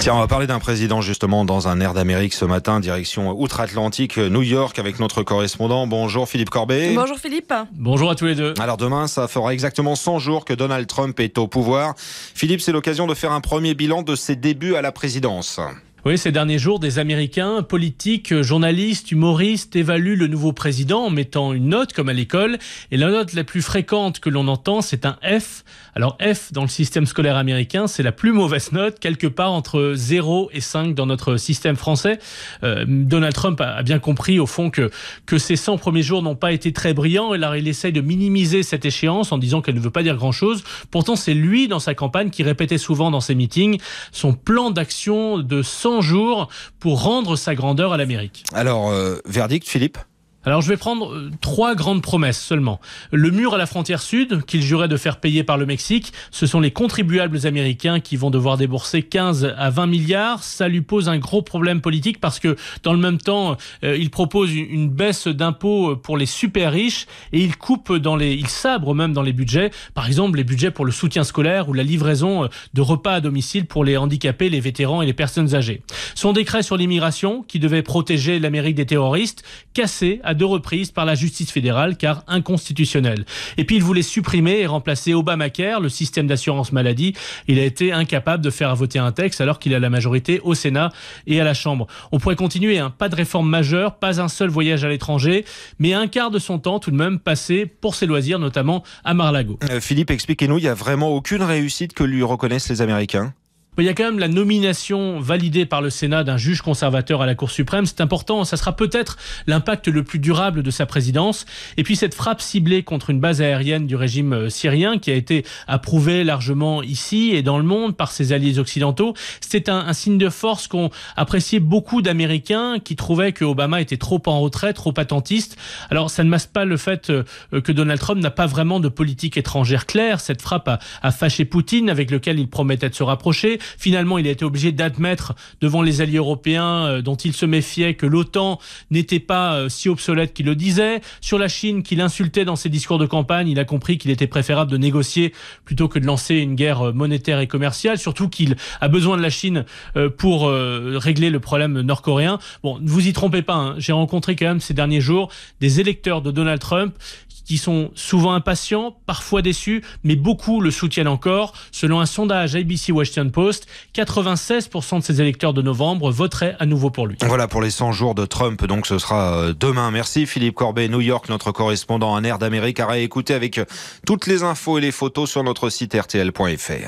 Tiens, on va parler d'un président justement dans un air d'Amérique ce matin, direction outre-Atlantique, New York, avec notre correspondant. Bonjour Philippe Corbet. Bonjour Philippe. Bonjour à tous les deux. Alors demain, ça fera exactement 100 jours que Donald Trump est au pouvoir. Philippe, c'est l'occasion de faire un premier bilan de ses débuts à la présidence. Oui, ces derniers jours, des Américains, politiques, journalistes, humoristes évaluent le nouveau président en mettant une note comme à l'école. Et la note la plus fréquente que l'on entend, c'est un F. Alors F, dans le système scolaire américain, c'est la plus mauvaise note, quelque part entre 0 et 5 dans notre système français. Euh, Donald Trump a bien compris, au fond, que, que ces 100 premiers jours n'ont pas été très brillants. Et là, il essaye de minimiser cette échéance en disant qu'elle ne veut pas dire grand-chose. Pourtant, c'est lui, dans sa campagne, qui répétait souvent dans ses meetings son plan d'action de 100 jours pour rendre sa grandeur à l'Amérique. Alors, euh, verdict, Philippe alors je vais prendre euh, trois grandes promesses seulement. Le mur à la frontière sud, qu'il jurait de faire payer par le Mexique, ce sont les contribuables américains qui vont devoir débourser 15 à 20 milliards. Ça lui pose un gros problème politique parce que dans le même temps, euh, il propose une baisse d'impôts pour les super riches et il coupe dans les, il sabre même dans les budgets. Par exemple, les budgets pour le soutien scolaire ou la livraison euh, de repas à domicile pour les handicapés, les vétérans et les personnes âgées. Son décret sur l'immigration, qui devait protéger l'Amérique des terroristes, cassé à deux reprises par la justice fédérale car inconstitutionnelle. Et puis il voulait supprimer et remplacer Obamacare, le système d'assurance maladie. Il a été incapable de faire voter un texte alors qu'il a la majorité au Sénat et à la Chambre. On pourrait continuer, hein. pas de réforme majeure, pas un seul voyage à l'étranger, mais un quart de son temps tout de même passé pour ses loisirs, notamment à Marlago. Euh, Philippe, expliquez-nous, il n'y a vraiment aucune réussite que lui reconnaissent les Américains il y a quand même la nomination validée par le Sénat d'un juge conservateur à la Cour suprême. C'est important. Ça sera peut-être l'impact le plus durable de sa présidence. Et puis cette frappe ciblée contre une base aérienne du régime euh, syrien qui a été approuvée largement ici et dans le monde par ses alliés occidentaux, c'était un, signe de force qu'ont apprécié beaucoup d'Américains qui trouvaient que Obama était trop en retrait, trop attentiste. Alors ça ne masque pas le fait euh, que Donald Trump n'a pas vraiment de politique étrangère claire. Cette frappe a, a fâché Poutine avec lequel il promettait de se rapprocher. Finalement, il a été obligé d'admettre devant les alliés européens euh, dont il se méfiait que l'OTAN n'était pas euh, si obsolète qu'il le disait. Sur la Chine, qu'il insultait dans ses discours de campagne, il a compris qu'il était préférable de négocier plutôt que de lancer une guerre euh, monétaire et commerciale, surtout qu'il a besoin de la Chine pour régler le problème nord-coréen. Bon, ne vous y trompez pas, hein. j'ai rencontré quand même ces derniers jours des électeurs de Donald Trump qui sont souvent impatients, parfois déçus, mais beaucoup le soutiennent encore. Selon un sondage ABC Washington Post, 96% de ses électeurs de novembre voteraient à nouveau pour lui. Voilà pour les 100 jours de Trump, donc ce sera euh, demain. Merci Philippe Corbet, New York, notre correspondant en air d'Amérique à réécouter avec toutes les infos et les photos sur notre site rtl.fr.